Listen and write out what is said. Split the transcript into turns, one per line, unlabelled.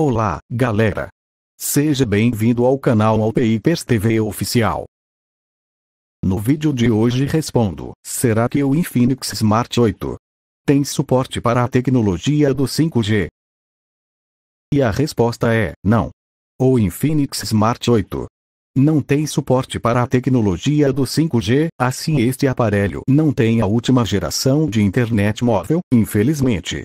Olá, galera! Seja bem-vindo ao canal Alpeipers TV Oficial. No vídeo de hoje respondo, será que o Infinix Smart 8 tem suporte para a tecnologia do 5G? E a resposta é, não. O Infinix Smart 8 não tem suporte para a tecnologia do 5G, assim este aparelho não tem a última geração de internet móvel, infelizmente.